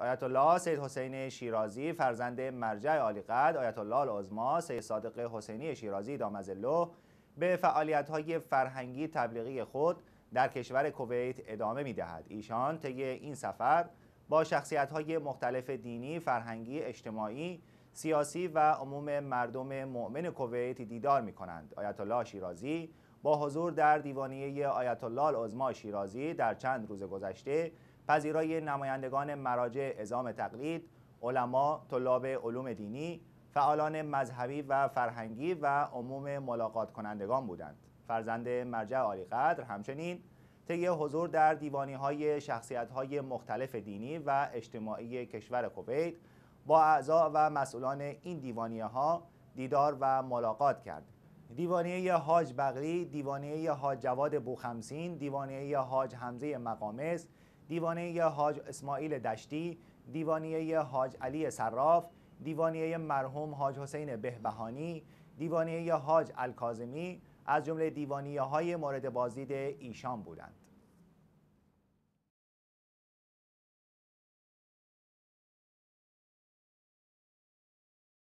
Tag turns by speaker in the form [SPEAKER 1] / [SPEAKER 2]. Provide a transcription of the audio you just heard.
[SPEAKER 1] آیت الله سید حسین شیرازی فرزند مرجع عالی قد آیت الله العظما سید صادق حسینی شیرازی دامزلو به فعالیت های فرهنگی تبلیغی خود در کشور کویت ادامه می دهد. ایشان طی این سفر با شخصیت های مختلف دینی، فرهنگی، اجتماعی، سیاسی و عموم مردم مؤمن کویت دیدار می کنند. آیت الله شیرازی با حضور در دیوانیه آیت الله العظما شیرازی در چند روز گذشته پذیرای نمایندگان مراجع ازام تقلید، علما، طلاب علوم دینی، فعالان مذهبی و فرهنگی و عموم ملاقات کنندگان بودند. فرزند مرجع قدر همچنین طی حضور در دیوانی های شخصیت های مختلف دینی و اجتماعی کشور کویت با اعضا و مسئولان این دیوانی ها دیدار و ملاقات کرد. دیوانیه حاج بغلی، دیوانیه حاج جواد بوخمسین، دیوانیه حاج حمزه مقامس، دیوانه حاج اسماعیل دشتی دیوانیه حاج علی صراف دیوانیه مرحوم حاج حسین بهبهانی دیوانه حاج الکازمی از جمله دیوانیه های مورد بازدید ایشان بودند